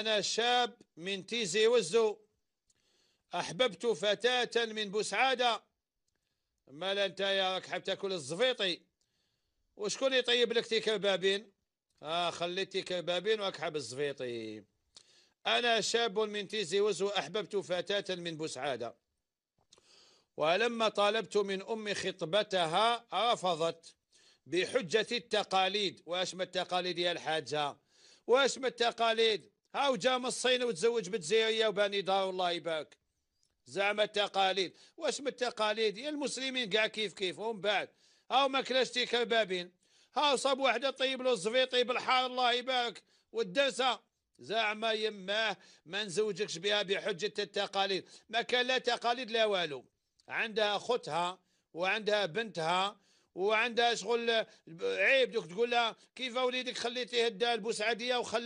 أنا شاب من تيزي وزو أحببت فتاة من بوسعادة مال أنت يا راك حاب تاكل الزفيطي وشكون يطيب لك تيك بابين آه خليت تيك بابين وراك حاب الزفيطي أنا شاب من تيزي وزو أحببت فتاة من بوسعادة ولما طالبت من أمي خطبتها رفضت بحجة التقاليد واش ما التقاليد يا الحاجة واش ما التقاليد هاو جا من الصين وتزوج بتزيريه وباني دار الله يبارك زعما التقاليد واش من التقاليد يا المسلمين كاع كيف كيف ومن بعد هاو ما كلاش تيكربابين هاو صاب وحده طيب له الزفيطي بالحار الله يبارك والدرسه زعما يماه ما نزوجكش بها بحجة التقاليد ما كان لا تقاليد لا والو عندها خوتها وعندها بنتها وعندها شغل عيب دوك تقول لها كيف وليدك خليتيه الدار البوسعدية وخلى